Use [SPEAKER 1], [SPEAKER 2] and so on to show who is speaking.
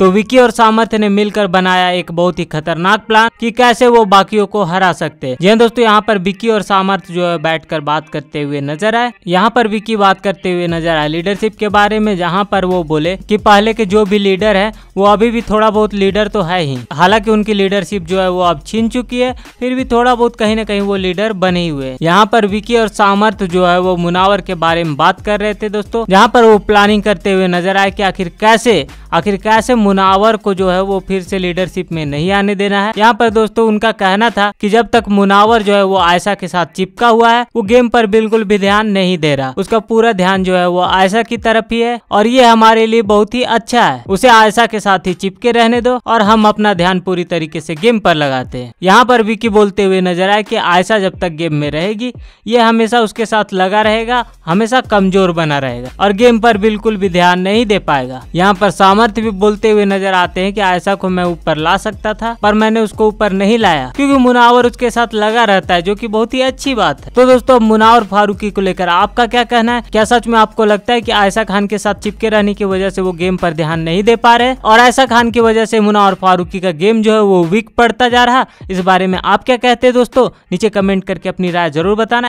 [SPEAKER 1] तो विकी और सामर्थ्य ने मिलकर बनाया एक बहुत ही खतरनाक प्लान कि कैसे वो बाकियों को हरा सकते हैं हाँ दोस्तों यहाँ पर विकी और सामर्थ्य जो है बैठ कर बात करते हुए नजर आए यहाँ पर विकी बात करते हुए नजर आए लीडरशिप के बारे में जहाँ पर वो बोले की पहले के जो भी लीडर है वो अभी भी थोड़ा बहुत लीडर तो है ही हालांकि उनकी लीडरशिप जो है वो अब छीन चुकी है फिर भी थोड़ा बहुत कहीं ना कहीं वो लीडर बने हुए यहाँ पर विकी और सामर्थ जो है वो मुनावर के बारे में बात कर रहे थे दोस्तों जहाँ पर वो प्लानिंग करते हुए नजर आए की आखिर कैसे आखिर कैसे मुनावर को जो है वो फिर से लीडरशिप में नहीं आने देना है यहाँ पर दोस्तों उनका कहना था कि जब तक मुनावर जो है वो आयशा के साथ चिपका हुआ है वो गेम पर बिल्कुल भी ध्यान नहीं दे रहा उसका पूरा ध्यान जो है वो आयशा की तरफ ही है और ये हमारे लिए बहुत ही अच्छा है उसे आयशा के साथ ही चिपके रहने दो और हम अपना ध्यान पूरी तरीके से गेम पर लगाते हैं यहाँ पर विकी बोलते हुए नजर आए कि आयशा जब तक गेम में रहेगी ये हमेशा उसके साथ लगा रहेगा हमेशा कमजोर बना रहेगा और गेम पर बिल्कुल भी ध्यान नहीं दे पाएगा यहाँ पर सामान समर्थ भी बोलते हुए नजर आते हैं कि आयशा को मैं ऊपर ला सकता था पर मैंने उसको ऊपर नहीं लाया क्योंकि मुनावर उसके साथ लगा रहता है जो की बहुत ही अच्छी बात है तो दोस्तों मुनावर फारूकी को लेकर आपका क्या कहना है क्या सच में आपको लगता है की आयशा खान के साथ चिपके रहने की वजह से वो गेम पर ध्यान नहीं दे पा रहे और आयशा खान की वजह से मुनावर फारूकी का गेम जो है वो वीक पड़ता जा रहा इस बारे में आप क्या कहते हैं दोस्तों नीचे कमेंट करके अपनी राय जरूर बताना